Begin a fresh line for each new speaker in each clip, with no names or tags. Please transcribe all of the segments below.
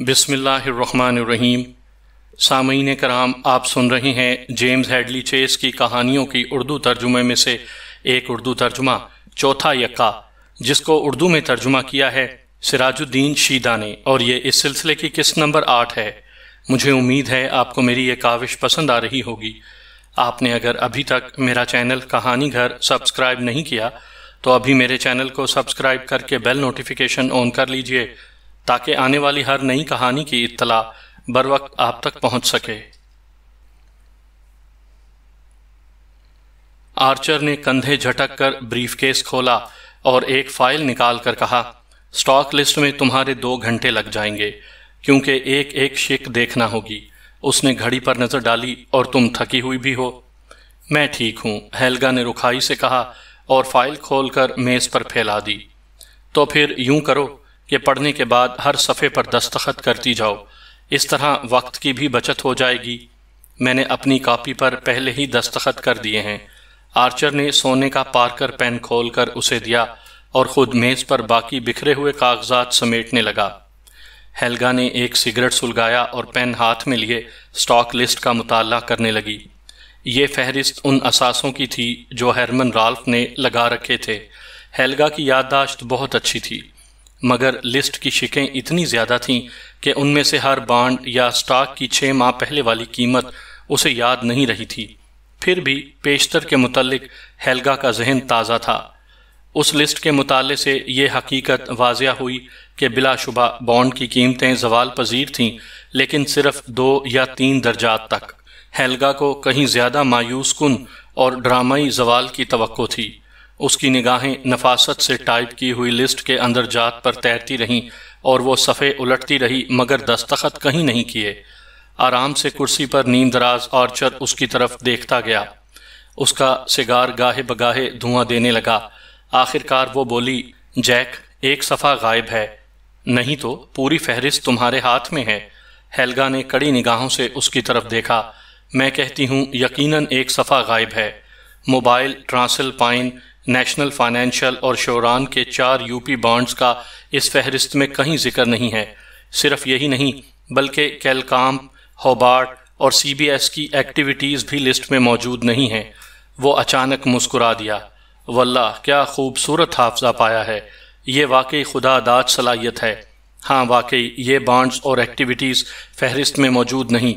बिसमीम सामीन कराम आप सुन रहे हैं जेम्स हेडली चेस की कहानियों की उर्दू तर्जुमे में से एक उर्दू तर्जुमा चौथा यक्का जिसको उर्दू में तर्जुमा किया है सिराजुद्दीन शीदा ने और ये इस सिलसिले की किस्त नंबर आठ है मुझे उम्मीद है आपको मेरी ये काविश पसंद आ रही होगी आपने अगर अभी तक मेरा चैनल कहानी घर सब्सक्राइब नहीं किया तो अभी मेरे चैनल को सब्सक्राइब करके बेल नोटिफिकेशन ऑन कर लीजिए ताकि आने वाली हर नई कहानी की इतला बर वक्त आप तक पहुंच सके आर्चर ने कंधे झटक कर ब्रीफकेस खोला और एक फाइल निकाल कर कहा स्टॉक लिस्ट में तुम्हारे दो घंटे लग जाएंगे क्योंकि एक एक शिक देखना होगी उसने घड़ी पर नजर डाली और तुम थकी हुई भी हो मैं ठीक हूं हेल्गा ने रुखाई से कहा और फाइल खोलकर मेज पर फैला दी तो फिर यूं करो कि पढ़ने के बाद हर सफ़े पर दस्तखत करती जाओ इस तरह वक्त की भी बचत हो जाएगी मैंने अपनी कापी पर पहले ही दस्तखत कर दिए हैं आर्चर ने सोने का पार्कर पेन खोलकर उसे दिया और खुद मेज़ पर बाकी बिखरे हुए कागजात समेटने लगा हेल्गा ने एक सिगरेट सुलगाया और पेन हाथ में लिए स्टॉक लिस्ट का मुताला करने लगी ये फहरिस्त उन असासों की थी जो हेरमन राल्फ ने लगा रखे थे हेल्गा की याददाश्त बहुत अच्छी थी मगर लिस्ट की शिकें इतनी ज़्यादा थीं कि उनमें से हर बांड या स्टॉक की छः माह पहले वाली कीमत उसे याद नहीं रही थी फिर भी पेशतर के मुतलक हेलगा का जहन ताज़ा था उस लिस्ट के मुताले से ये हकीकत वाजिया हुई कि बिलाशुबा बॉन्ड की कीमतें जवाल पजीर थीं लेकिन सिर्फ दो या तीन दर्जात तक हेलगा को कहीं ज़्यादा मायूस कन और ड्रामाई जवाल की तो थी उसकी निगाहें नफासत से टाइप की हुई लिस्ट के अंदर जात पर तैरती रहीं और वो सफ़े उलटती रही मगर दस्तखत कहीं नहीं किए आराम से कुर्सी पर नींद दराज आर्चर उसकी तरफ देखता गया उसका सिगार गाहे बगाहे धुआं देने लगा आखिरकार वो बोली जैक एक सफ़ा गायब है नहीं तो पूरी फहरिस्त तुम्हारे हाथ में है हेल्गा ने कड़ी निगाहों से उसकी तरफ देखा मैं कहती हूँ यकीनन एक सफ़ा गायब है मोबाइल ट्रांसल पाइन नेशनल फाइनेंशियल और शोरान के चार यूपी बॉन्ड्स का इस फहरिस्त में कहीं जिक्र नहीं है सिर्फ यही नहीं बल्कि कैलकाम होबार्ट और सीबीएस की एक्टिविटीज़ भी लिस्ट में मौजूद नहीं हैं वो अचानक मुस्कुरा दिया वल्ला क्या खूबसूरत हाफजा पाया है ये वाकई खुदा दाद सलाहियत है हाँ वाकई ये बॉन्ड्स और एक्टिविटीज़ फहरिस्त में मौजूद नहीं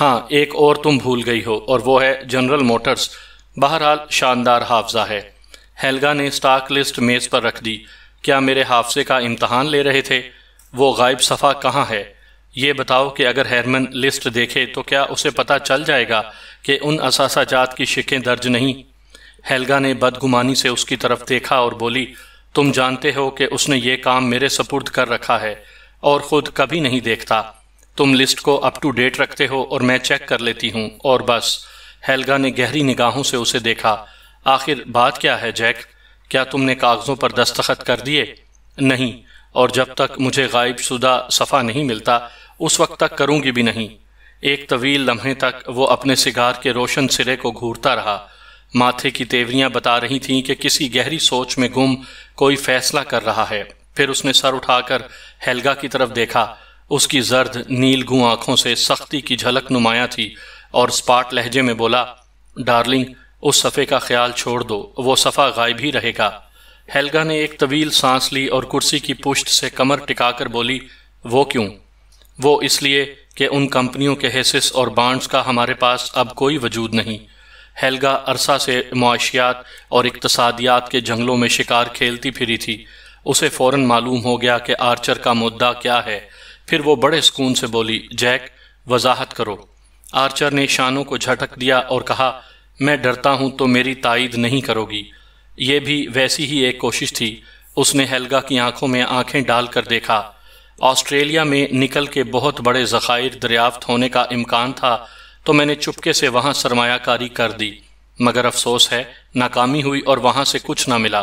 हाँ एक और तुम भूल गई हो और वो है जनरल मोटर्स बहरहाल शानदार हाफजा है हेलगा ने स्टाक लिस्ट मेज़ पर रख दी क्या मेरे हाफसे का इम्तहान ले रहे थे वो गायब सफ़ा कहाँ है ये बताओ कि अगर हैरमन लिस्ट देखे तो क्या उसे पता चल जाएगा कि उन असासाजात की शिकें दर्ज नहीं हेलगा ने बदगुमानी से उसकी तरफ देखा और बोली तुम जानते हो कि उसने ये काम मेरे सपुर्द कर रखा है और ख़ुद कभी नहीं देखता तुम लिस्ट को अप टू डेट रखते हो और मैं चेक कर लेती हूँ और बस हेलगा ने गहरी निगाहों से उसे देखा आखिर बात क्या है जैक क्या तुमने कागज़ों पर दस्तखत कर दिए नहीं और जब तक मुझे गायब शुदा सफ़ा नहीं मिलता उस वक्त तक करूँगी भी नहीं एक तवील लम्हे तक वो अपने सिगार के रोशन सिरे को घूरता रहा माथे की तेवरियां बता रही थीं कि किसी गहरी सोच में गुम कोई फैसला कर रहा है फिर उसने सर उठाकर हेलगा की तरफ देखा उसकी जर्द नीलगू आंखों से सख्ती की झलक नुमाया थी और स्पाट लहजे में बोला डार्लिंग उस सफ़े का ख्याल छोड़ दो वो सफ़ा गायब ही रहेगा हेल्गा ने एक तवील सांस ली और कुर्सी की पुष्ट से कमर टिकाकर बोली वो क्यों वो इसलिए कि उन कंपनियों के हेसिस और बांड्स का हमारे पास अब कोई वजूद नहीं हेल्गा अरसा से मुआशियात और इकतसादियात के जंगलों में शिकार खेलती फिरी थी उसे फ़ौर मालूम हो गया कि आर्चर का मुद्दा क्या है फिर वो बड़े सुकून से बोली जैक वजाहत करो आर्चर ने शानों को झटक दिया और कहा मैं डरता हूं तो मेरी तायद नहीं करोगी ये भी वैसी ही एक कोशिश थी उसने हेल्गा की आंखों में आंखें डालकर देखा ऑस्ट्रेलिया में निकल के बहुत बड़े ज़खायर दरियाफ्त होने का इम्कान था तो मैंने चुपके से वहाँ सरमायाकारी कर दी मगर अफसोस है नाकामी हुई और वहाँ से कुछ ना मिला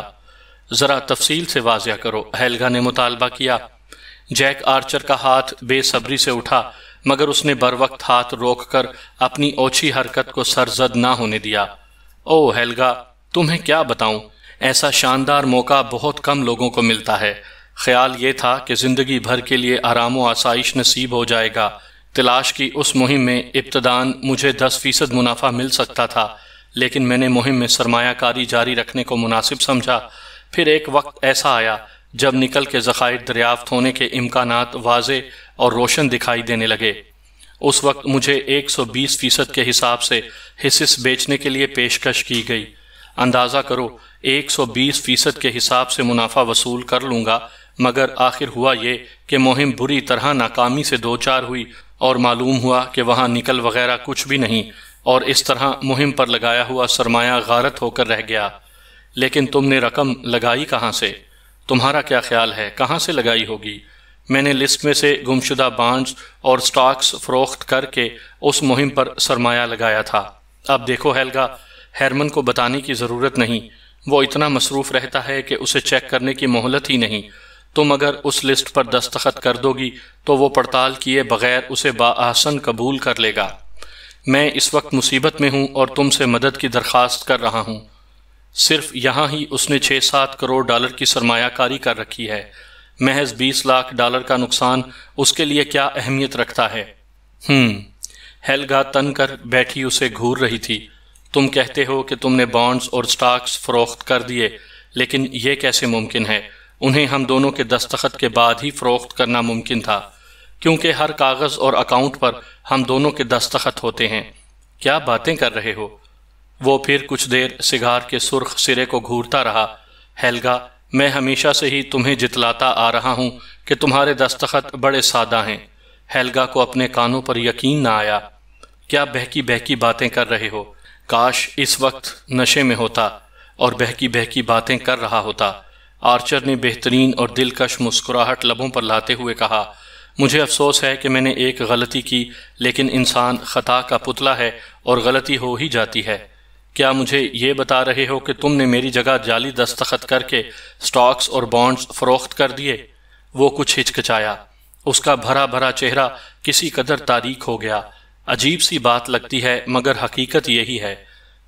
ज़रा तफसील से वाजिया करो हेल्गा ने मुतालबा किया जैक आर्चर का हाथ बेसब्री से उठा मगर उसने बर वक्त हाथ रोककर अपनी ओछी हरकत को सरजद ना होने दिया ओ हेल्गा तुम्हें क्या बताऊं ऐसा शानदार मौका बहुत कम लोगों को मिलता है ख्याल ये था कि ज़िंदगी भर के लिए आराम व आसाइश नसीब हो जाएगा तलाश की उस मुहिम में इब्तदान मुझे दस फीसद मुनाफा मिल सकता था लेकिन मैंने मुहिम में सरमाकारी जारी रखने को मुनासिब समझा फिर एक वक्त ऐसा आया जब निकल के ज़ख़ायर दरियाफ्त होने के इम्कान वाज और रोशन दिखाई देने लगे उस वक्त मुझे 120 फ़ीसद के हिसाब से हिस्स बेचने के लिए पेशकश की गई अंदाज़ा करो 120 फ़ीसद के हिसाब से मुनाफा वसूल कर लूँगा मगर आखिर हुआ ये कि मुहिम बुरी तरह नाकामी से दो चार हुई और मालूम हुआ कि वहाँ निकल वगैरह कुछ भी नहीं और इस तरह मुहिम पर लगाया हुआ सरमाया गारत होकर रह गया लेकिन तुमने रकम लगाई कहाँ से तुम्हारा क्या ख्याल है कहाँ से लगाई होगी मैंने लिस्ट में से गुमशुदा बांड्स और स्टॉक्स फरोख्त करके उस मुहिम पर सरमाया लगाया था अब देखो हेल्गा हैरमन को बताने की ज़रूरत नहीं वो इतना मसरूफ़ रहता है कि उसे चेक करने की मोहलत ही नहीं तुम अगर उस लिस्ट पर दस्तखत कर दोगी तो वो पड़ताल किए बगैर उसे बासन कबूल कर लेगा मैं इस वक्त मुसीबत में हूँ और तुमसे मदद की दरख्वास्त कर रहा हूँ सिर्फ यहाँ ही उसने छः सात करोड़ डॉलर की सरमायाकारी कर रखी है महज बीस लाख डॉलर का नुकसान उसके लिए क्या अहमियत रखता है हम्म हेलगा तन कर बैठी उसे घूर रही थी तुम कहते हो कि तुमने बॉन्ड्स और स्टॉक्स फरोख्त कर दिए लेकिन यह कैसे मुमकिन है उन्हें हम दोनों के दस्तखत के बाद ही फरोख्त करना मुमकिन था क्योंकि हर कागज़ और अकाउंट पर हम दोनों के दस्तखत होते हैं क्या बातें कर रहे हो वो फिर कुछ देर सिगार के सुर्ख सिरे को घूरता रहा हेलगा मैं हमेशा से ही तुम्हें जितलाता आ रहा हूं कि तुम्हारे दस्तखत बड़े सादा हैं हेलगा को अपने कानों पर यकीन ना आया क्या बहकी बहकी बातें कर रहे हो काश इस वक्त नशे में होता और बहकी बहकी बातें कर रहा होता आर्चर ने बेहतरीन और दिलकश मुस्कुराहट लबों पर लाते हुए कहा मुझे अफसोस है कि मैंने एक गलती की लेकिन इंसान खता का पुतला है और गलती हो ही जाती है क्या मुझे ये बता रहे हो कि तुमने मेरी जगह जाली दस्तखत करके स्टॉक्स और बॉन्ड्स फरोख्त कर दिए वो कुछ हिचकिचाया उसका भरा भरा चेहरा किसी कदर तारीख हो गया अजीब सी बात लगती है मगर हकीकत यही है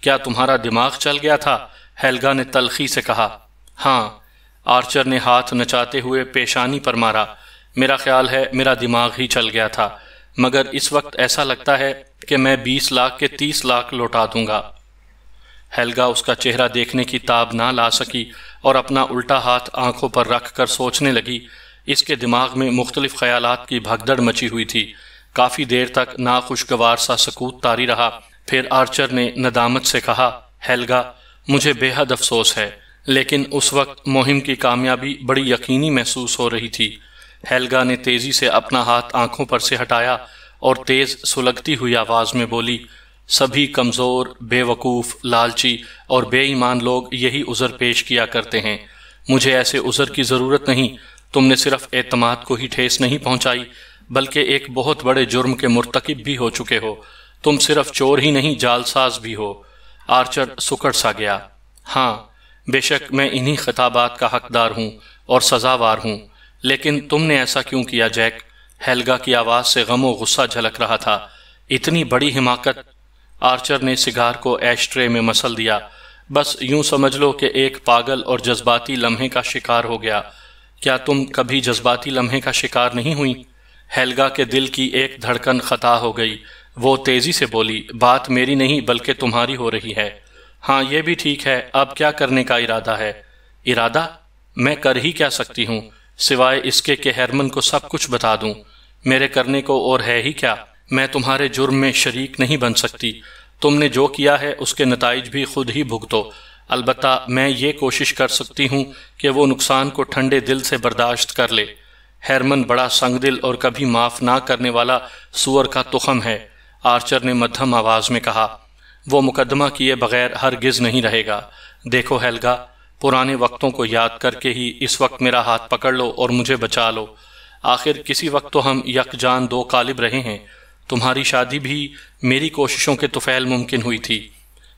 क्या तुम्हारा दिमाग चल गया था हेल्गा ने तलखी से कहा हाँ आर्चर ने हाथ नचाते हुए पेशानी पर मारा मेरा ख्याल है मेरा दिमाग ही चल गया था मगर इस वक्त ऐसा लगता है कि मैं बीस लाख के तीस लाख लौटा दूंगा हेलगा उसका चेहरा देखने की ताब ना ला सकी और अपना उल्टा हाथ आंखों पर रख कर सोचने लगी इसके दिमाग में मुख्तलिफ ख्याल की भगदड़ मची हुई थी काफ़ी देर तक नाखुशगवार सा सकूत तारी रहा फिर आर्चर ने नदामत से कहा हेलगा मुझे बेहद अफसोस है लेकिन उस वक्त मुहिम की कामयाबी बड़ी यकीनी महसूस हो रही थी हेलगा ने तेज़ी से अपना हाथ आंखों पर से हटाया और तेज़ सुलगती हुई आवाज़ में बोली सभी कमज़ोर बेवकूफ़ लालची और बेईमान लोग यही उज़र पेश किया करते हैं मुझे ऐसे उज़र की ज़रूरत नहीं तुमने सिर्फ एतमाद को ही ठेस नहीं पहुंचाई बल्कि एक बहुत बड़े जुर्म के मुरतकब भी हो चुके हो तुम सिर्फ चोर ही नहीं जालसाज भी हो आर्चर सुकड़ सा गया हाँ बेशक मैं इन्हीं खिताबात का हकदार हूं और सजावार हूं लेकिन तुमने ऐसा क्यों किया जैक हेल्गा की आवाज़ से गमो गुस्सा झलक रहा था इतनी बड़ी हिमाकत आर्चर ने सिगार को ऐश में मसल दिया बस यूं समझ लो कि एक पागल और जज्बाती लम्हे का शिकार हो गया क्या तुम कभी जज्बाती लम्हे का शिकार नहीं हुई हेल्गा के दिल की एक धड़कन खता हो गई वो तेजी से बोली बात मेरी नहीं बल्कि तुम्हारी हो रही है हाँ ये भी ठीक है अब क्या करने का इरादा है इरादा मैं कर ही क्या सकती हूँ सिवाय इसके के हेरमन को सब कुछ बता दूं मेरे करने को और है ही क्या मैं तुम्हारे जुर्म में शरीक नहीं बन सकती तुमने जो किया है उसके नतज भी खुद ही भुगतो अलबत् मैं ये कोशिश कर सकती हूँ कि वो नुकसान को ठंडे दिल से बर्दाश्त कर ले हैरमन बड़ा संगदिल और कभी माफ़ ना करने वाला सुअर का तुखम है आर्चर ने मध्यम आवाज़ में कहा वो मुकदमा किए बगैर गिज नहीं रहेगा देखो हेलगा पुराने वक्तों को याद करके ही इस वक्त मेरा हाथ पकड़ लो और मुझे बचा लो आखिर किसी वक्त तो हम यकजान दो कालिब रहे हैं तुम्हारी शादी भी मेरी कोशिशों के तुफैल मुमकिन हुई थी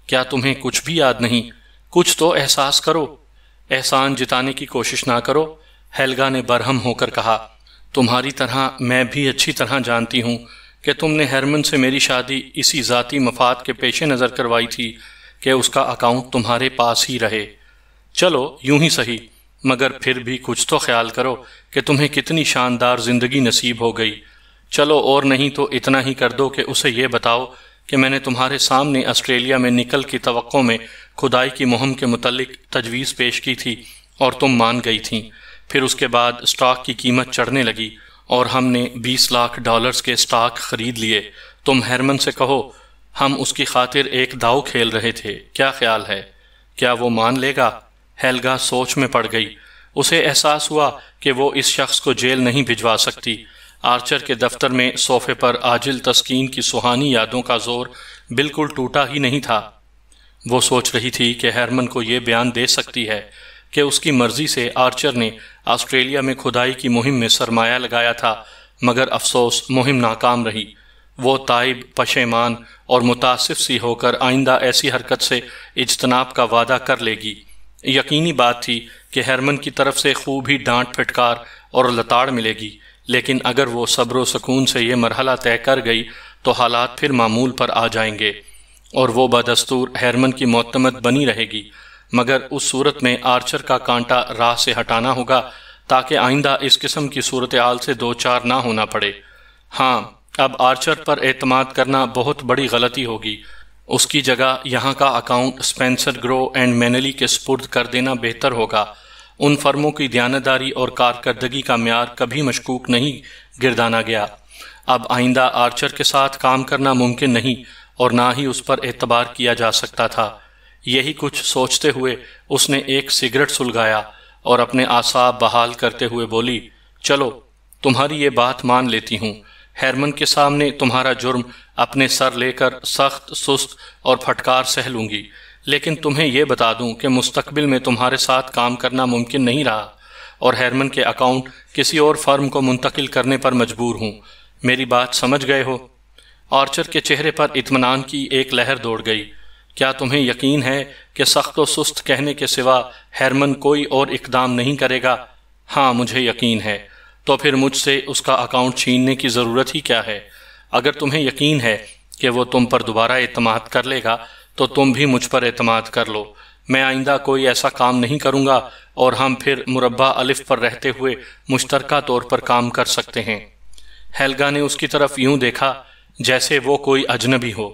क्या तुम्हें कुछ भी याद नहीं कुछ तो एहसास करो एहसान जिताने की कोशिश ना करो हेल्गा ने बरहम होकर कहा तुम्हारी तरह मैं भी अच्छी तरह जानती हूँ कि तुमने हेरमन से मेरी शादी इसी ज़ाती मफाद के पेश नज़र करवाई थी कि उसका अकाउंट तुम्हारे पास ही रहे चलो यूं ही सही मगर फिर भी कुछ तो ख्याल करो कि तुम्हें कितनी शानदार ज़िंदगी नसीब हो गई चलो और नहीं तो इतना ही कर दो कि उसे ये बताओ कि मैंने तुम्हारे सामने ऑस्ट्रेलिया में निकल की तो में खुदाई की मुहिम के मुतलिक तजवीज़ पेश की थी और तुम मान गई थी फिर उसके बाद स्टॉक की कीमत चढ़ने लगी और हमने 20 लाख डॉलर्स के स्टॉक खरीद लिए तुम हैरमन से कहो हम उसकी खातिर एक दाव खेल रहे थे क्या ख्याल है क्या वो मान लेगा हेल्गा सोच में पड़ गई उसे एहसास हुआ कि वो इस शख्स को जेल नहीं भिजवा सकती आर्चर के दफ्तर में सोफे पर आजिल तस्कीन की सुहानी यादों का जोर बिल्कुल टूटा ही नहीं था वो सोच रही थी कि हैरमन को यह बयान दे सकती है कि उसकी मर्जी से आर्चर ने ऑस्ट्रेलिया में खुदाई की मुहिम में सरमाया लगाया था मगर अफसोस मुहिम नाकाम रही वो ताइब पशेमान और मुतासिफ सी होकर आइंदा ऐसी हरकत से इजतनाब का वादा कर लेगी यकीनी बात थी कि हैरमन की तरफ से खूब ही डांट फटकार और लताड़ मिलेगी लेकिन अगर वो सब्र सकून से ये मरहला तय कर गई तो हालात फिर मामूल पर आ जाएंगे और वो बदस्तूर हैरमन की मोतमद बनी रहेगी मगर उस सूरत में आर्चर का कांटा राह से हटाना होगा ताकि आइंदा इस किस्म की सूरत आल से दो चार ना होना पड़े हाँ अब आर्चर पर एतमाद करना बहुत बड़ी गलती होगी उसकी जगह यहाँ का account Spencer Grow and Manly के स्पुर्द कर देना बेहतर होगा उन फर्मों की दयानदारी और कारकर्दगी का मैार कभी मशकूक नहीं गिरदाना गया अब आइंदा आर्चर के साथ काम करना मुमकिन नहीं और ना ही उस पर एतबार किया जा सकता था यही कुछ सोचते हुए उसने एक सिगरेट सुलगाया और अपने आसाब बहाल करते हुए बोली चलो तुम्हारी ये बात मान लेती हूँ हैरमन के सामने तुम्हारा जुर्म अपने सर लेकर सख्त सुस्त और फटकार सह लूंगी लेकिन तुम्हें यह बता दूं कि मुस्तकबिल में तुम्हारे साथ काम करना मुमकिन नहीं रहा और हैरमन के अकाउंट किसी और फर्म को मुंतकिल करने पर मजबूर हूं मेरी बात समझ गए हो आर्चर के चेहरे पर इतमान की एक लहर दौड़ गई क्या तुम्हें यकीन है कि सख्त व सुस्त कहने के सिवा हैरमन कोई और इकदाम नहीं करेगा हाँ मुझे यकीन है तो फिर मुझसे उसका अकाउंट छीनने की ज़रूरत ही क्या है अगर तुम्हें यकीन है कि वो तुम पर दोबारा इतम कर लेगा तो तुम भी मुझ पर एतमाद कर लो मैं आइंदा कोई ऐसा काम नहीं करूंगा और हम फिर मुरबा अलिफ पर रहते हुए मुश्तरक तौर पर काम कर सकते हैं हेल्गा ने उसकी तरफ यूं देखा जैसे वो कोई अजनबी हो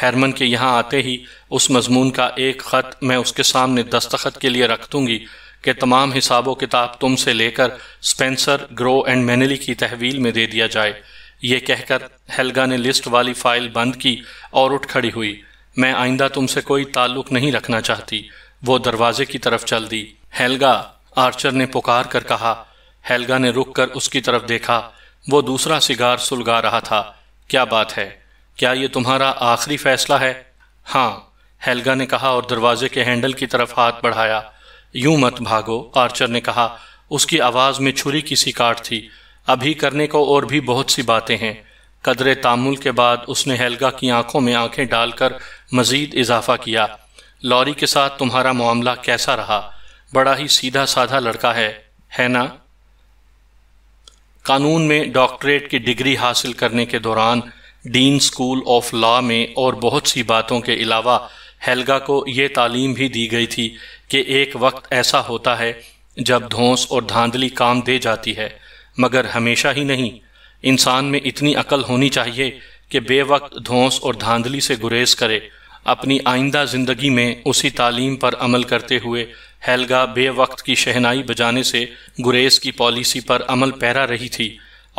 हैरमन के यहाँ आते ही उस मजमून का एक ख़त मैं उसके सामने दस्तखत के लिए रख दूंगी कि तमाम हिसाबों किताब तुम से लेकर स्पेंसर ग्रो एंड मैनली की तहवील में दे दिया जाए ये कहकर हेल्गा ने लिस्ट वाली फाइल बंद की और उठ खड़ी हुई मैं आइंदा तुमसे कोई ताल्लुक नहीं रखना चाहती वो दरवाजे की तरफ चल दी हेल्गा आर्चर ने पुकार कर कहा हेल्गा ने रुक कर उसकी तरफ देखा वो दूसरा सिगार सुलगा रहा था क्या बात है क्या ये तुम्हारा आखिरी फैसला है हाँ हेल्गा ने कहा और दरवाजे के हैंडल की तरफ हाथ बढ़ाया यूं मत भागो आर्चर ने कहा उसकी आवाज में छुरी की सी काट थी अभी करने को और भी बहुत सी बातें हैं कदर तामुल के बाद उसने हेलगा की आंखों में आंखें डालकर मजीद इजाफा किया लॉरी के साथ तुम्हारा मामला कैसा रहा बड़ा ही सीधा साधा लड़का है है ना कानून में डॉक्टरेट की डिग्री हासिल करने के दौरान डीन स्कूल ऑफ लॉ में और बहुत सी बातों के अलावा हेलगा को ये तालीम भी दी गई थी कि एक वक्त ऐसा होता है जब धौंस और धांधली काम दे जाती है मगर हमेशा ही नहीं इंसान में इतनी अकल होनी चाहिए कि बेवक्त धोंस और धांधली से गुरेज करे अपनी आइंदा ज़िंदगी में उसी तालीम पर अमल करते हुए हेलगा बेवक्त की शहनाई बजाने से गुरेज की पॉलिसी पर अमल पैरा रही थी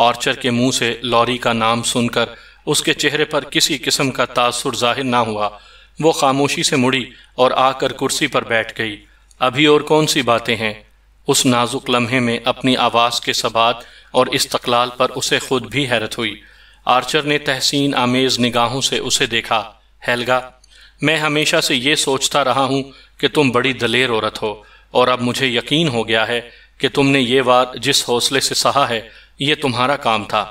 ऑर्चर के मुंह से लॉरी का नाम सुनकर उसके चेहरे पर किसी किस्म का तासुर जाहिर ना हुआ वो खामोशी से मुड़ी और आकर कुर्सी पर बैठ गई अभी और कौन सी बातें हैं उस नाजुक लम्हे में अपनी आवाज़ के सबात और इस्तकलाल पर उसे खुद भी हैरत हुई आर्चर ने तहसीन आमेज निगाहों से उसे देखा हेलगा मैं हमेशा से ये सोचता रहा हूँ कि तुम बड़ी दलेर औरत हो और अब मुझे यकीन हो गया है कि तुमने ये वार जिस हौसले से सहा है ये तुम्हारा काम था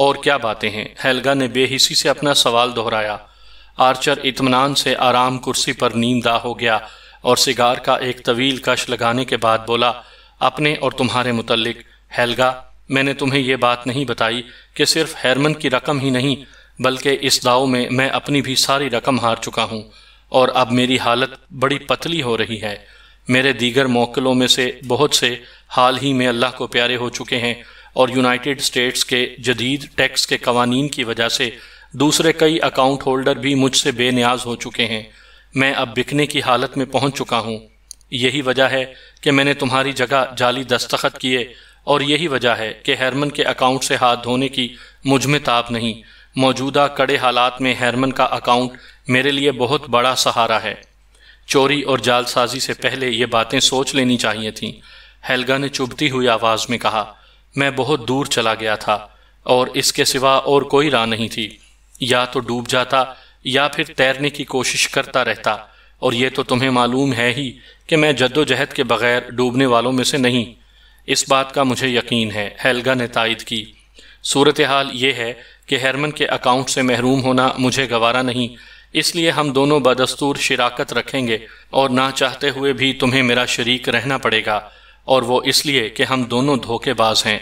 और क्या बातें हैं हेलगा ने बेहिसी से अपना सवाल दोहराया आर्चर इतमान से आराम कुर्सी पर नींदा हो गया और सिगार का एक तवील कश लगाने के बाद बोला अपने और तुम्हारे मुतलक हेलगा मैंने तुम्हें यह बात नहीं बताई कि सिर्फ हैरमन की रकम ही नहीं बल्कि इस दाव में मैं अपनी भी सारी रकम हार चुका हूँ और अब मेरी हालत बड़ी पतली हो रही है मेरे दीगर मौकलों में से बहुत से हाल ही में अल्लाह को प्यारे हो चुके हैं और यूनाइटेड स्टेट्स के जदीद टैक्स के कवानीन की वजह से दूसरे कई अकाउंट होल्डर भी मुझसे बेनियाज हो चुके हैं मैं अब बिकने की हालत में पहुंच चुका हूं यही वजह है कि मैंने तुम्हारी जगह जाली दस्तखत किए और यही वजह है कि हैरमन के अकाउंट से हाथ धोने की मुझ में ताप नहीं मौजूदा कड़े हालात में हैरमन का अकाउंट मेरे लिए बहुत बड़ा सहारा है चोरी और जालसाजी से पहले ये बातें सोच लेनी चाहिए थीं हेलगा ने चुभती हुई आवाज़ में कहा मैं बहुत दूर चला गया था और इसके सिवा और कोई राह नहीं थी या तो डूब जाता या फिर तैरने की कोशिश करता रहता और ये तो तुम्हें मालूम है ही कि मैं जद्दोजहद के बगैर डूबने वालों में से नहीं इस बात का मुझे यकीन है हेलगा ने तायद की सूरत हाल ये है कि हेरमन के अकाउंट से महरूम होना मुझे गवारा नहीं इसलिए हम दोनों बदस्तूर शिराकत रखेंगे और ना चाहते हुए भी तुम्हें मेरा शरीक रहना पड़ेगा और वो इसलिए कि हम दोनों धोखेबाज हैं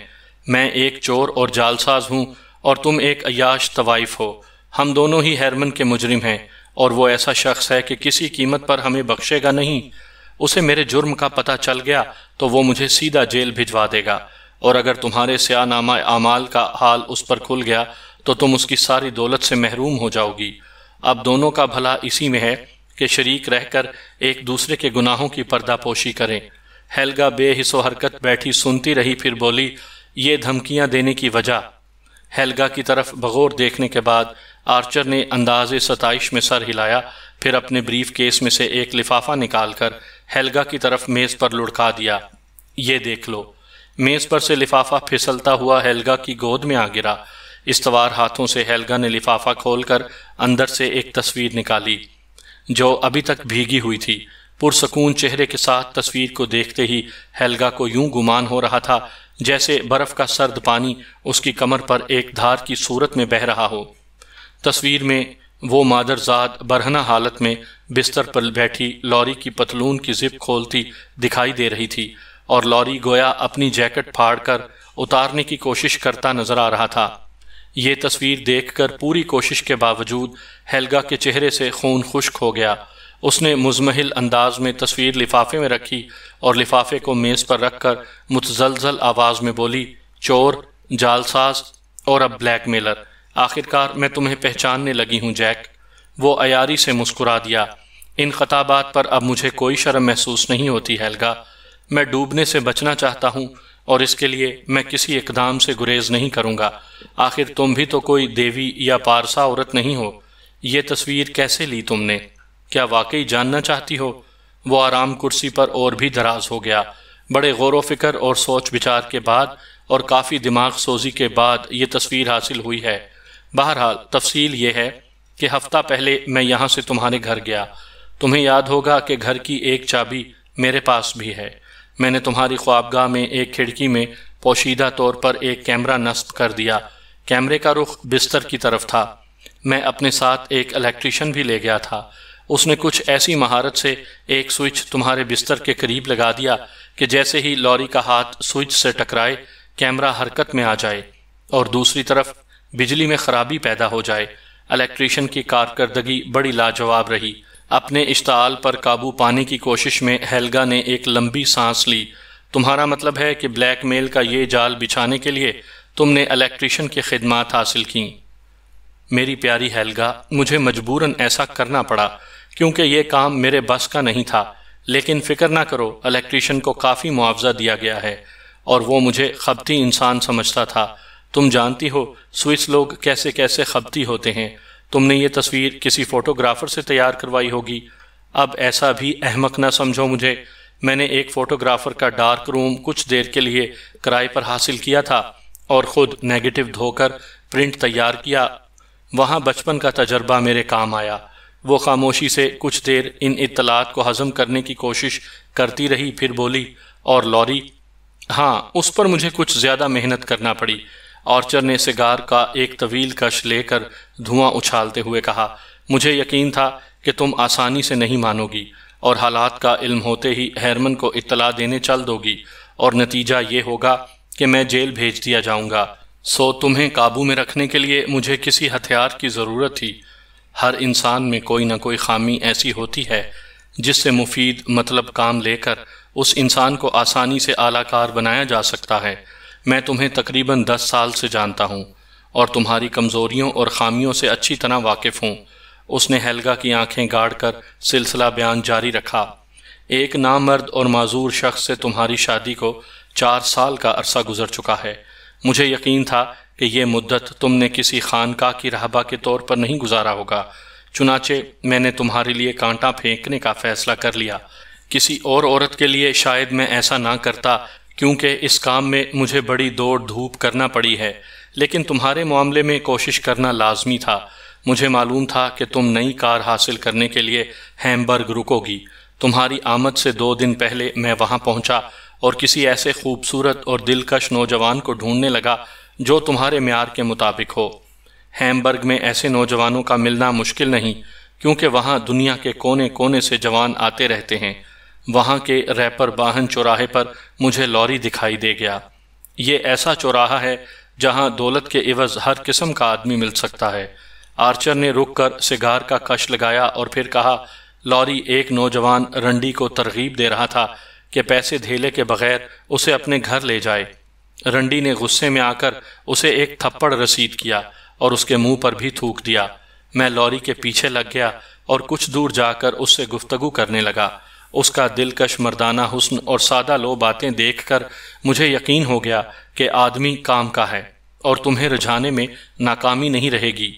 मैं एक चोर और जालसाज हूँ और तुम एक अयाश तवाइफ हो हम दोनों ही हैरमन के मुजरिम हैं और वो ऐसा शख्स है कि किसी कीमत पर हमें बख्शेगा नहीं उसे मेरे जुर्म का पता चल गया तो वो मुझे सीधा जेल भिजवा देगा और अगर तुम्हारे स्यानामा आमाल का हाल उस पर खुल गया तो तुम उसकी सारी दौलत से महरूम हो जाओगी अब दोनों का भला इसी में है कि शरीक रहकर एक दूसरे के गुनाहों की पर्दापोशी करें हेलगा बेहिसो हरकत बैठी सुनती रही फिर बोली ये धमकियां देने की वजह हेलगा की तरफ बगौर देखने के बाद आर्चर ने अंदाज सतश में सर हिलाया फिर अपने ब्रीफ केस में से एक लिफाफा निकालकर हेलगा की तरफ मेज़ पर लुढ़का दिया ये देख लो मेज़ पर से लिफाफा फिसलता हुआ हेलगा की गोद में आ गिरा इस्तवार हाथों से हेलगा ने लिफाफा खोलकर अंदर से एक तस्वीर निकाली जो अभी तक भीगी हुई थी पुरसकून चेहरे के साथ तस्वीर को देखते ही हेलगा को यूं गुमान हो रहा था जैसे बर्फ का सर्द पानी उसकी कमर पर एक धार की सूरत में बह रहा हो तस्वीर में वो मादरजाद बरहना हालत में बिस्तर पर बैठी लॉरी की पतलून की जिप खोलती दिखाई दे रही थी और लॉरी गोया अपनी जैकेट फाड़कर उतारने की कोशिश करता नजर आ रहा था ये तस्वीर देखकर पूरी कोशिश के बावजूद हेल्गा के चेहरे से खून खुश्क हो गया उसने मुजमहिल अंदाज में तस्वीर लिफाफे में रखी और लिफाफे को मेज पर रखकर मुतजलजल आवाज में बोली चोर जालसाज और अब ब्लैक मेलर आखिरकार मैं तुम्हें पहचानने लगी हूँ जैक वो अयारी से मुस्कुरा दिया इन खताबात पर अब मुझे कोई शर्म महसूस नहीं होती हैलगा मैं डूबने से बचना चाहता हूँ और इसके लिए मैं किसी इकदाम से गुरेज नहीं करूँगा आखिर तुम भी तो कोई देवी या पारसा औरत नहीं हो ये तस्वीर कैसे ली तुमने क्या वाकई जानना चाहती हो वो आराम कुर्सी पर और भी दराज हो गया बड़े गौर फिक्र और सोच विचार के बाद और काफ़ी दिमाग सोजी के बाद ये तस्वीर हासिल हुई है बहरहाल तफसील ये है कि हफ्ता पहले मैं यहाँ से तुम्हारे घर गया तुम्हें याद होगा कि घर की एक चाबी मेरे पास भी है मैंने तुम्हारी ख्वाबगाह में एक खिड़की में पोशीदा तौर पर एक कैमरा नस्ब कर दिया कैमरे का रुख बिस्तर की तरफ था मैं अपने साथ एक इलेक्ट्रिशियन भी ले गया था उसने कुछ ऐसी महारत से एक स्विच तुम्हारे बिस्तर के करीब लगा दिया कि जैसे ही लॉरी का हाथ स्विच से टकराए कैमरा हरकत में आ जाए और दूसरी तरफ बिजली में खराबी पैदा हो जाए इलेक्ट्रिशियन की कारकर्दगी बड़ी लाजवाब रही अपने इश्ताल पर काबू पाने की कोशिश में हेलगा ने एक लंबी सांस ली तुम्हारा मतलब है कि ब्लैकमेल का ये जाल बिछाने के लिए तुमने इलेक्ट्रिशियन की खिदमत हासिल की मेरी प्यारी हेलगा मुझे मजबूरन ऐसा करना पड़ा क्योंकि ये काम मेरे बस का नहीं था लेकिन फिक्र ना करो इलेक्ट्रीशियन को काफ़ी मुआवजा दिया गया है और वो मुझे खपती इंसान समझता था तुम जानती हो स्विस लोग कैसे कैसे खपती होते हैं तुमने ये तस्वीर किसी फोटोग्राफर से तैयार करवाई होगी अब ऐसा भी अहमक ना समझो मुझे मैंने एक फ़ोटोग्राफ़र का डार्क रूम कुछ देर के लिए किराए पर हासिल किया था और ख़ुद नेगेटिव धोकर प्रिंट तैयार किया वहाँ बचपन का तजर्बा मेरे काम आया वो खामोशी से कुछ देर इन इतलात को हजम करने की कोशिश करती रही फिर बोली और लॉरी हाँ उस पर मुझे कुछ ज़्यादा मेहनत करना पड़ी ऑर्चर ने सिगार का एक तवील कश लेकर धुआं उछालते हुए कहा मुझे यकीन था कि तुम आसानी से नहीं मानोगी और हालात का इल्म होते ही हैरमन को इतला देने चल दोगी और नतीजा ये होगा कि मैं जेल भेज दिया जाऊंगा सो तुम्हें काबू में रखने के लिए मुझे किसी हथियार की ज़रूरत थी हर इंसान में कोई ना कोई खामी ऐसी होती है जिससे मुफीद मतलब काम लेकर उस इंसान को आसानी से आलाकार बनाया जा सकता है मैं तुम्हें तकरीबन दस साल से जानता हूँ और तुम्हारी कमज़ोरियों और ख़ामियों से अच्छी तरह वाकिफ़ हूँ उसने हेलगा की आंखें गाड़ कर सिलसिला बयान जारी रखा एक नामर्द और माजूर शख्स से तुम्हारी शादी को चार साल का अरसा गुजर चुका है मुझे यकीन था कि यह मुद्दत तुमने किसी खानका की रहबा के तौर पर नहीं गुजारा होगा चुनाचे मैंने तुम्हारे लिए कांटा फेंकने का फैसला कर लिया किसी और औरत के लिए शायद मैं ऐसा ना करता क्योंकि इस काम में मुझे बड़ी दौड़ धूप करना पड़ी है लेकिन तुम्हारे मामले में कोशिश करना लाजमी था मुझे मालूम था कि तुम नई कार हासिल करने के लिए हैम्बर्ग रुकोगी तुम्हारी आमद से दो दिन पहले मैं वहाँ पहुँचा और किसी ऐसे खूबसूरत और दिलकश नौजवान को ढूंढने लगा जो तुम्हारे म्यार के मुताबिक हो हैमबर्ग में ऐसे नौजवानों का मिलना मुश्किल नहीं क्योंकि वहाँ दुनिया के कोने कोने से जवान आते रहते हैं वहाँ के रैपर वाहन चौराहे पर मुझे लॉरी दिखाई दे गया ये ऐसा चौराहा है जहाँ दौलत के इवज हर किस्म का आदमी मिल सकता है आर्चर ने रुक कर सिगार का कश लगाया और फिर कहा लॉरी एक नौजवान रंडी को तरगीब दे रहा था कि पैसे धेले के बगैर उसे अपने घर ले जाए रंडी ने गुस्से में आकर उसे एक थप्पड़ रसीद किया और उसके मुंह पर भी थूक दिया मैं लॉरी के पीछे लग गया और कुछ दूर जाकर उससे गुफ्तगु करने लगा उसका दिलकश मर्दाना हुस्न और सादा लो बातें देखकर मुझे यकीन हो गया कि आदमी काम का है और तुम्हें रुझाने में नाकामी नहीं रहेगी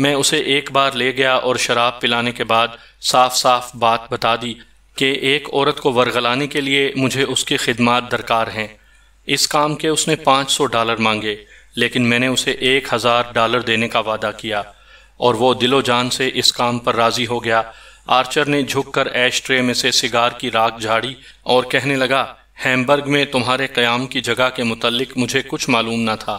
मैं उसे एक बार ले गया और शराब पिलाने के बाद साफ साफ बात बता दी कि एक औरत को वर्गलाने के लिए मुझे उसकी खिदमत दरकार हैं इस काम के उसने पाँच सौ डॉलर मांगे लेकिन मैंने उसे एक हज़ार डॉलर देने का वादा किया और वो दिलो जान से इस काम पर राज़ी हो गया आर्चर ने झुककर ऐश ट्रे में से सिगार की राख झाड़ी और कहने लगा हैमबर्ग में तुम्हारे क्याम की जगह के मुतलक मुझे कुछ मालूम न था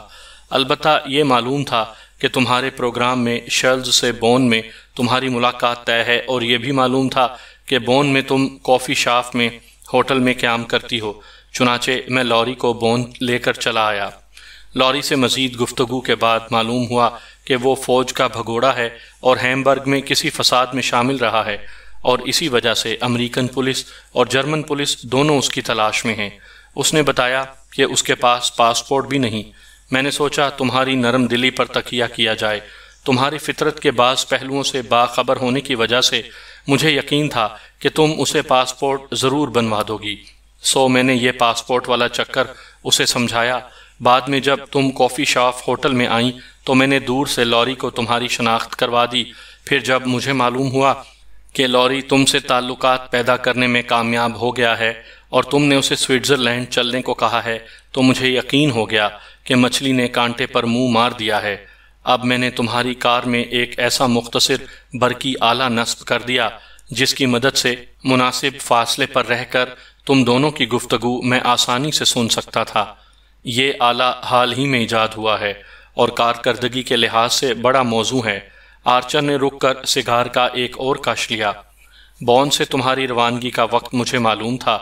अलबत् ये मालूम था कि तुम्हारे प्रोग्राम में शर्ल्ज से बोन में तुम्हारी मुलाकात तय है और यह भी मालूम था कि बोन में तुम कॉफ़ी शाफ में होटल में क्याम करती हो चुनाचे मैं लॉरी को बोन लेकर चला आया लॉरी से मजीद गुफ्तगु के बाद मालूम हुआ कि वो फौज का भगोड़ा है और हैमबर्ग में किसी फसाद में शामिल रहा है और इसी वजह से अमेरिकन पुलिस और जर्मन पुलिस दोनों उसकी तलाश में हैं उसने बताया कि उसके पास पासपोर्ट भी नहीं मैंने सोचा तुम्हारी नरम दिली पर तकिया किया जाए तुम्हारी फितरत के बाद पहलुओं से बाखबर होने की वजह से मुझे यकीन था कि तुम उसे पासपोर्ट ज़रूर बनवा दोगी सो मैंने ये पासपोर्ट वाला चक्कर उसे समझाया बाद में जब तुम कॉफ़ी शॉप होटल में आई तो मैंने दूर से लॉरी को तुम्हारी शनाख्त करवा दी फिर जब मुझे मालूम हुआ कि लॉरी तुमसे ताल्लुक पैदा करने में कामयाब हो गया है और तुमने उसे स्विट्ज़रलैंड चलने को कहा है तो मुझे यकीन हो गया कि मछली ने कांटे पर मुंह मार दिया है अब मैंने तुम्हारी कार में एक ऐसा मुख्तसर बरकी आला नस्ब कर दिया जिसकी मदद से मुनासिब फासले पर रहकर तुम दोनों की गुफ्तगु मैं आसानी से सुन सकता था ये आला हाल ही में ईजाद हुआ है और कारकर्दगी के लिहाज से बड़ा मौजू है आर्चर ने रुक कर सिगार का एक और कश लिया बॉन से तुम्हारी रवानगी का वक्त मुझे मालूम था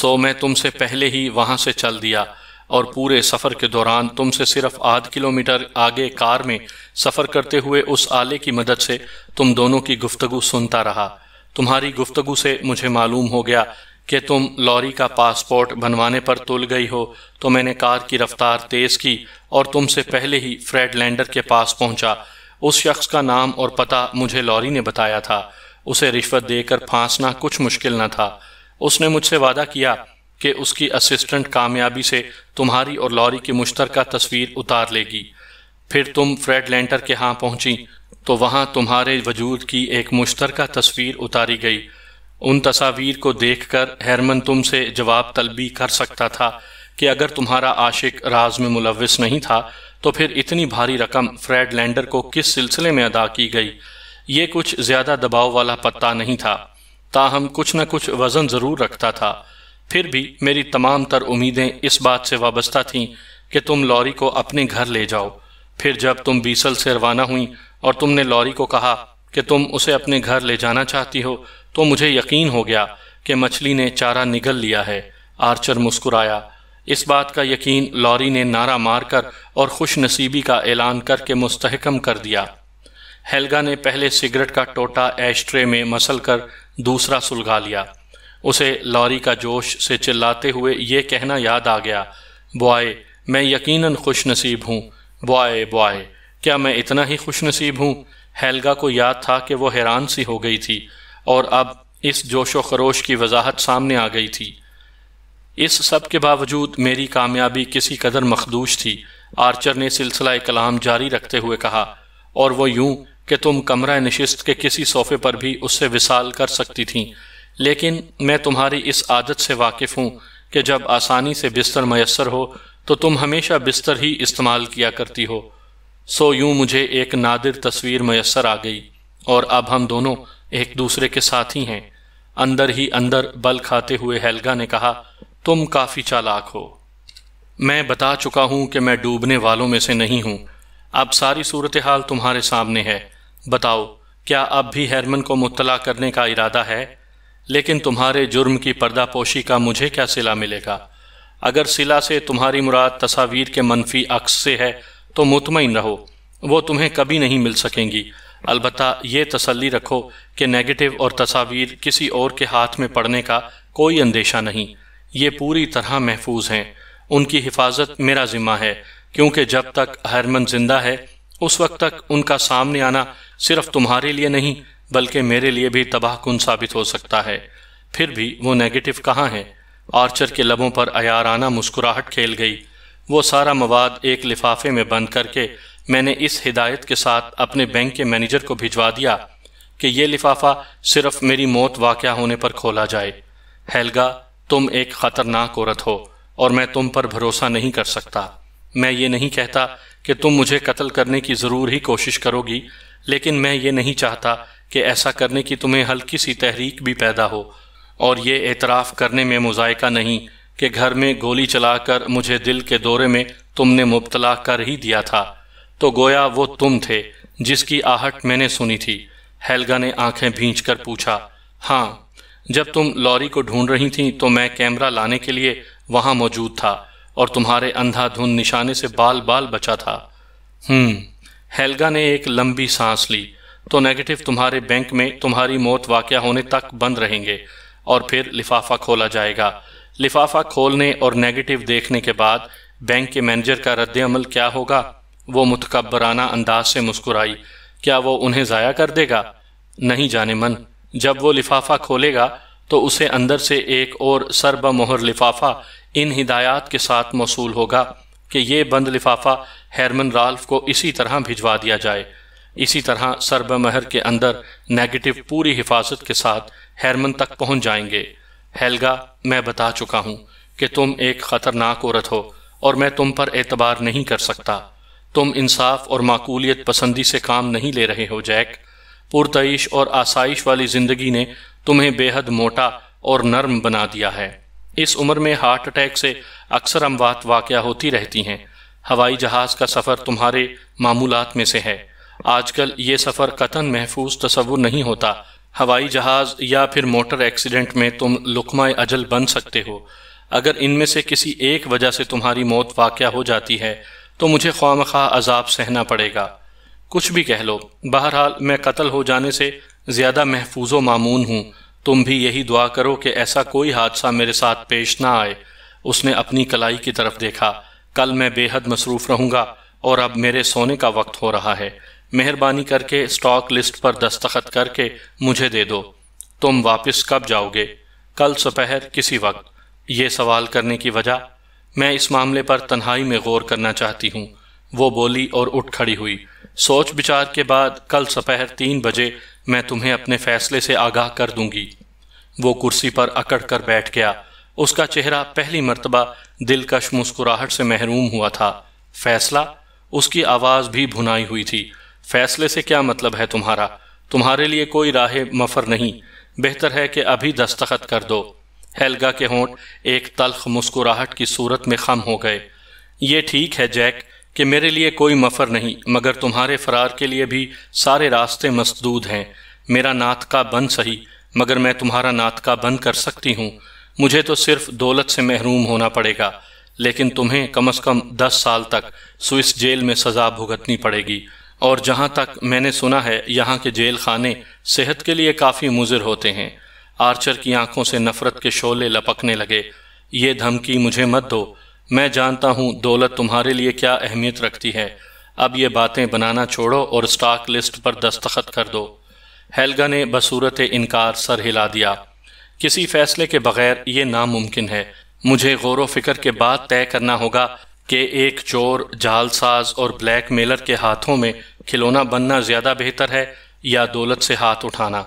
सो मैं तुमसे पहले ही वहां से चल दिया और पूरे सफ़र के दौरान तुमसे सिर्फ आध किलोमीटर आगे कार में सफ़र करते हुए उस आले की मदद से तुम दोनों की गुफ्तगु सुनता रहा तुम्हारी गुफ्तगु से मुझे मालूम हो गया कि तुम लॉरी का पासपोर्ट बनवाने पर तुल गई हो तो मैंने कार की रफ्तार तेज़ की और तुमसे पहले ही फ्रेड लैंडर के पास पहुंचा उस शख्स का नाम और पता मुझे लॉरी ने बताया था उसे रिश्वत देकर फांसना कुछ मुश्किल न था उसने मुझसे वादा किया कि उसकी असिस्टेंट कामयाबी से तुम्हारी और लॉरी की मुश्तरका तस्वीर उतार लेगी फिर तुम फ्रेड लेंटर के यहाँ पहुंची तो वहाँ तुम्हारे वजूद की एक मुश्तरका तस्वीर उतारी गई उन तस्वीर को देखकर हैरमन तुमसे जवाब तलबी कर सकता था कि अगर तुम्हारा आशिक राज में मुलविस नहीं था तो फिर इतनी भारी रकम फ्रेड लैंडर को किस सिलसिले में अदा की गई ये कुछ ज़्यादा दबाव वाला पत्ता नहीं था ताहम कुछ न कुछ वज़न ज़रूर रखता था फिर भी मेरी तमाम तर उम्मीदें इस बात से वाबस्ता थीं कि तुम लॉरी को अपने घर ले जाओ फिर जब तुम बीसल से रवाना हुई और तुमने लॉरी को कहा कि तुम उसे अपने घर ले जाना चाहती हो तो मुझे यकीन हो गया कि मछली ने चारा निगल लिया है आर्चर मुस्कुराया इस बात का यकीन लॉरी ने नारा मारकर और खुश नसीबी का ऐलान करके मुस्तहकम कर दिया हेल्गा ने पहले सिगरेट का टोटा एश्ट्रे में मसल कर दूसरा सुलगा लिया उसे लॉरी का जोश से चिल्लाते हुए ये कहना याद आ गया बॉय मैं यकीनन खुश नसीब हूँ बॉय बॉय क्या मैं इतना ही खुश नसीब हूँ हेल्गा को याद था कि वो हैरान सी हो गई थी और अब इस जोश व खरोश की वजाहत सामने आ गई थी इस सब के बावजूद मेरी कामयाबी किसी कदर मखदूश थी आर्चर ने सिलसिला कलाम जारी रखते हुए कहा और वो यूं कि तुम कमरा नशिस्त के किसी सोफे पर भी उससे विसाल कर सकती थीं लेकिन मैं तुम्हारी इस आदत से वाकिफ़ हूँ कि जब आसानी से बिस्तर मैसर हो तो तुम हमेशा बिस्तर ही इस्तेमाल किया करती हो सो यूं मुझे एक नादिर तस्वीर मैसर आ गई और अब हम दोनों एक दूसरे के साथ ही हैं अंदर ही अंदर बल खाते हुए हेलगा ने कहा तुम काफ़ी चालाक हो मैं बता चुका हूं कि मैं डूबने वालों में से नहीं हूं अब सारी सूरत हाल तुम्हारे सामने है बताओ क्या अब भी हैरमन को मुतला करने का इरादा है लेकिन तुम्हारे जुर्म की पर्दापोशी का मुझे क्या सिला मिलेगा अगर सिला से तुम्हारी मुराद तस्वीर के मनफी अक्स से है तो मुतमिन रहो वो तुम्हें कभी नहीं मिल सकेंगी अलबत् ये तसली रखो कि नेगेटिव और तस्वीर किसी और के हाथ में पड़ने का कोई अंदेशा नहीं ये पूरी तरह महफूज हैं उनकी हिफाजत मेरा ज़िम्मा है क्योंकि जब तक हरमन जिंदा है उस वक्त तक उनका सामने आना सिर्फ तुम्हारे लिए नहीं बल्कि मेरे लिए भी तबाह कन साबित हो सकता है फिर भी वो नेगेटिव कहाँ है आर्चर के लबों पर अयाराना मुस्कुराहट खेल गई वो सारा मवाद एक लिफाफे में बंद करके मैंने इस हिदायत के साथ अपने बैंक के मैनेजर को भिजवा दिया कि यह लिफाफा सिर्फ मेरी मौत वाक़ होने पर खोला जाए हेलगा तुम एक ख़तरनाक औरत हो और मैं तुम पर भरोसा नहीं कर सकता मैं ये नहीं कहता कि तुम मुझे कत्ल करने की ज़रूर ही कोशिश करोगी लेकिन मैं ये नहीं चाहता कि ऐसा करने की तुम्हें हल्की सी तहरीक भी पैदा हो और ये एतराफ़ करने में मुजायका नहीं कि घर में गोली चलाकर मुझे दिल के दौरे में तुमने मुबतला कर ही दिया था तो गोया वो तुम थे जिसकी आहट मैंने सुनी थी हेल्गा ने आंखें भींच कर पूछा हाँ जब तुम लॉरी को ढूंढ रही थी तो मैं कैमरा लाने के लिए वहाँ मौजूद था और तुम्हारे अंधाधुंध निशाने से बाल बाल बचा था हम्म हेल्गा ने एक लंबी सांस ली तो नेगेटिव तुम्हारे बैंक में तुम्हारी मौत वाक़ होने तक बंद रहेंगे और फिर लिफाफा खोला जाएगा लिफाफा खोलने और नेगेटिव देखने के बाद बैंक के मैनेजर का रद्द अमल क्या होगा वो मुतकबराना अंदाज से मुस्कुराई क्या वो उन्हें ज़ाया कर देगा नहीं जाने मन जब वो लिफाफा खोलेगा तो उसे अंदर से एक और सरबमोहर मोहर लिफाफा इन हिदायत के साथ मौसू होगा कि ये बंद लिफाफा हैरमन राल्फ को इसी तरह भिजवा दिया जाए इसी तरह सरबमहर के अंदर नेगेटिव पूरी हिफाजत के साथ हैरमन तक पहुंच जाएंगे हेलगा मैं बता चुका हूं कि तुम एक ख़तरनाक औरत हो और मैं तुम पर एतबार नहीं कर सकता तुम इंसाफ और माकूलियत पसंदी से काम नहीं ले रहे हो जैक पुरतश और आसाइश वाली ज़िंदगी ने तुम्हें बेहद मोटा और नर्म बना दिया है इस उम्र में हार्ट अटैक से अक्सर अमवात वाक़ होती रहती हैं हवाई जहाज़ का सफ़र तुम्हारे मामूल में से है आजकल ये सफ़र कतन महफूज तस्वुर नहीं होता हवाई जहाज़ या फिर मोटर एक्सीडेंट में तुम लुकमा अजल बन सकते हो अगर इनमें से किसी एक वजह से तुम्हारी मौत वाक़ हो जाती है तो मुझे ख्वाम खा अजाब सहना पड़ेगा कुछ भी कह लो बहरहाल मैं कत्ल हो जाने से ज़्यादा महफूज मामून हूँ तुम भी यही दुआ करो कि ऐसा कोई हादसा मेरे साथ पेश ना आए उसने अपनी कलाई की तरफ देखा कल मैं बेहद मसरूफ रहूंगा और अब मेरे सोने का वक्त हो रहा है मेहरबानी करके स्टॉक लिस्ट पर दस्तखत करके मुझे दे दो तुम वापस कब जाओगे कल सुपहर किसी वक्त ये सवाल करने की वजह मैं इस मामले पर तन्हाई में गौर करना चाहती हूँ वो बोली और उठ खड़ी हुई सोच विचार के बाद कल सुपहर तीन बजे मैं तुम्हें अपने फैसले से आगाह कर दूंगी वो कुर्सी पर अकड़ कर बैठ गया उसका चेहरा पहली मरतबा दिलकश मुस्कुराहट से महरूम हुआ था फैसला उसकी आवाज़ भी भुनाई हुई थी फैसले से क्या मतलब है तुम्हारा तुम्हारे लिए कोई राह मफर नहीं बेहतर है कि अभी दस्तखत कर दो हेल्गा के होंठ एक तलख मुस्कुराहट की सूरत में खम हो गए ये ठीक है जैक कि मेरे लिए कोई मफर नहीं मगर तुम्हारे फरार के लिए भी सारे रास्ते मसदूद हैं मेरा नात का बन सही मगर मैं तुम्हारा नात का कर सकती हूँ मुझे तो सिर्फ दौलत से महरूम होना पड़ेगा लेकिन तुम्हें कम अज कम दस साल तक स्विस जेल में सजा भुगतनी पड़ेगी और जहाँ तक मैंने सुना है यहाँ के जेल खाने सेहत के लिए काफ़ी मुजिर होते हैं आर्चर की आंखों से नफरत के शोले लपकने लगे ये धमकी मुझे मत दो मैं जानता हूँ दौलत तुम्हारे लिए क्या अहमियत रखती है अब ये बातें बनाना छोड़ो और स्टॉक लिस्ट पर दस्तखत कर दो हेल्गा ने बसूरत इनकार सर हिला दिया किसी फैसले के बगैर ये नामुमकिन है मुझे गौर फिक्र के बाद तय करना होगा कि एक चोर जालसाज और ब्लैक मेलर के हाथों में खिलौना बनना ज़्यादा बेहतर है या दौलत से हाथ उठाना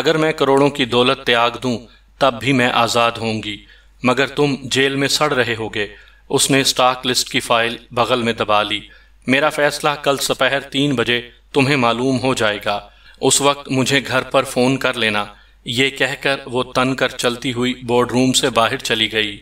अगर मैं करोड़ों की दौलत त्याग दूं तब भी मैं आज़ाद होंगी मगर तुम जेल में सड़ रहे होगे उसने स्टॉक लिस्ट की फाइल बगल में दबा ली मेरा फैसला कल सपहर तीन बजे तुम्हें मालूम हो जाएगा उस वक्त मुझे घर पर फोन कर लेना ये कहकर वो तन कर चलती हुई बोर्ड रूम से बाहर चली गई